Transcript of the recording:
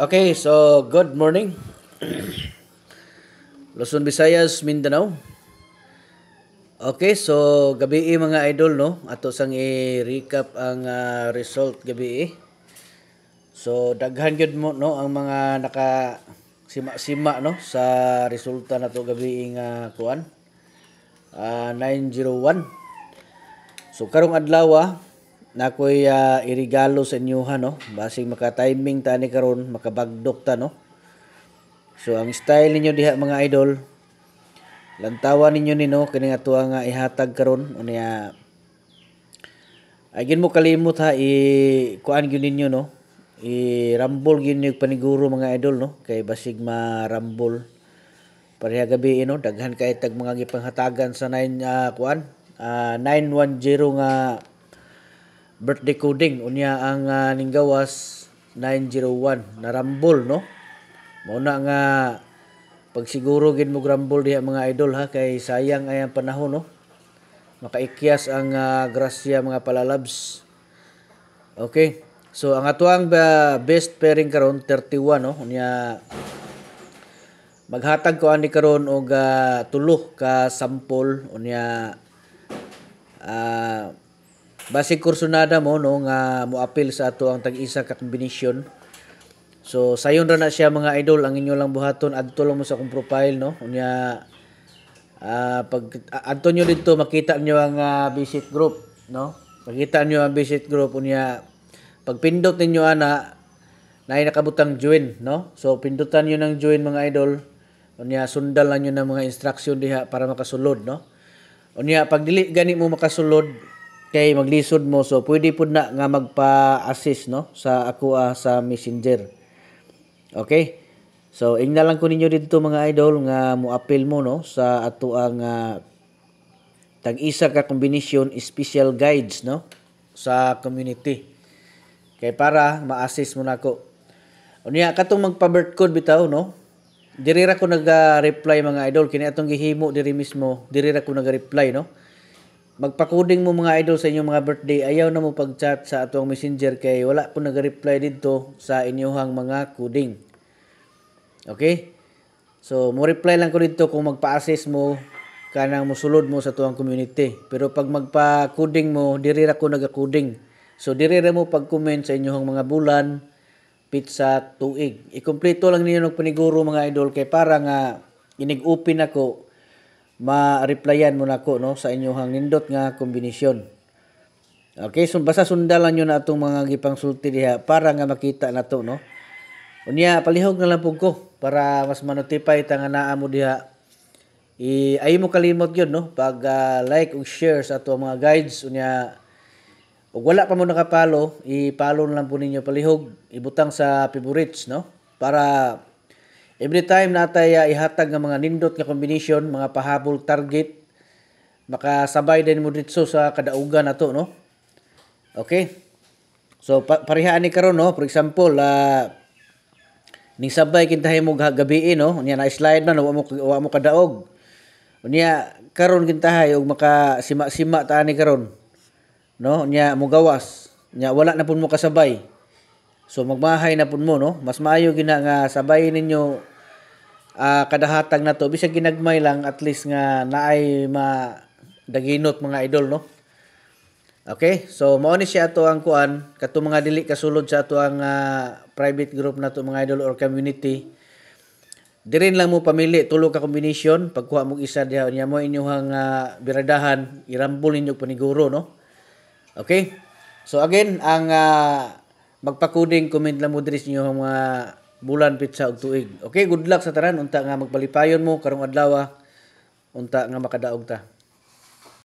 Okay, so good morning. Luzon, Visayas, Mindanao. Okay, so gabi eh, mga idol no, ato sang i-recap ang uh, result gabi. Eh. So daghan gyud mo no ang mga naka sima-sima no sa resulta nato gabi eh, nga uh, kuan. Uh, 901. So karong adlaw ah, na ko'y uh, ah, irigalo sa inyo ha no basing maka-timing ta ni karon makabagdok ta no so ang style ninyo diha mga idol lantawa ninyo nino kini nga tuwa nga ihatag karon unya ano agin mo kalimot ha i kuan gin ninyo no i rambol gin yung paniguro mga idol no kay basig ma rambol pareha gabi no daghan kay tag mga gipanghatagan sa 9 uh, ah, kuan uh, ah, 910 nga birthday coding unya ang uh, ninggawas 901 na rambol no mao na nga pagsiguro gid mo rambol diha mga idol ha kay sayang ay ang panahon no makaikyas ang uh, grasya mga palalabs okay so ang atuang uh, best pairing karon 31 no unya maghatag ko ani karon og uh, tulo ka sample unya uh, Basi kursunada mo no nga moapil sa ato ang tag-isa ka kombinasyon. So sayon ra na siya mga idol ang inyo lang buhaton adto lang mo sa akong profile no. Unya uh, pag adto nyo dito makita nyo ang uh, visit group no. Makita nyo ang visit group unya pag pindot ninyo ana na nakabutang join no. So pindutan niyo ng join mga idol. Unya sundal lang niyo ng mga instruction diha para makasulod no. Unya pag dili gani mo makasulod kay maglisod mo so pwede pud na nga magpa-assist no sa ako uh, sa Messenger. Okay? So ingna lang ko ninyo dito mga idol nga mo appeal mo no sa ato ang ah, uh, tag-isa ka combination special guides no sa community. Kay para ma-assist mo nako. Unya katong magpa-birth code bitaw no. Diri ra ko nag-reply mga idol kini atong gihimo diri mismo diri ra ko nag-reply no Magpakuding mo mga idol sa inyong mga birthday. Ayaw na mo pag-chat sa atong messenger kay wala po nag dito sa inyohang mga kuding. Okay? So, mo reply lang ko dito kung magpa assess mo kanang musulod mo sa tuwang community. Pero pag magpa-kuding mo, diri ra ko naga-kuding. So, diri ra mo pag-comment sa inyohang mga bulan, pizza, tuig. Ikompleto lang ninyo ng paniguro mga idol kay para nga inig-upin ako ma-replyan mo nako no sa inyong nindot nga kombinasyon. Okay, so basta sundalan niyo na atong mga gipangsulti diha para nga makita nato no. Unya palihog na lang pug ko para mas manotify ta nga naa mo diha. I ayo mo kalimot gyud no pag uh, like ug share sa ato mga guides unya ug wala pa mo nakapalo, i-follow na lang po ninyo palihog, ibutang sa favorites no para Every time natay uh, ah, ihatag nga mga nindot nga combination, mga pahabol target, makasabay din mo dito sa kadaugan nato no? Okay? So pa parehaan ni karon no, for example, uh, ning sabay kintahay mo gabi eh, no, unya na slide man wa mo wa mo kadaog. Unya karon kintahay og makasima sima-sima ta ani karon. No, unya mo gawas. Unya wala na pud mo kasabay. So magbahay na pun mo no. Mas maayo gina nga sabay ninyo uh, kadahatag na to bisag ginagmay lang at least nga naay ma daginot mga idol no. Okay, so mao ni siya ato ang kuan kato mga dili kasulod sa ato ang uh, private group na to mga idol or community. Dirin lang mo pamili tulo ka combination pagkuha mo isa diha niya mo inyong uh, ah, biradahan irambol ninyo paniguro no. Okay? So again, ang uh, magpakuding comment lang mo diri sa ang mga bulan pizza og tuig. Okay, good luck sa tanan unta nga magpalipayon mo karong adlaw ah. unta nga makadaog ta.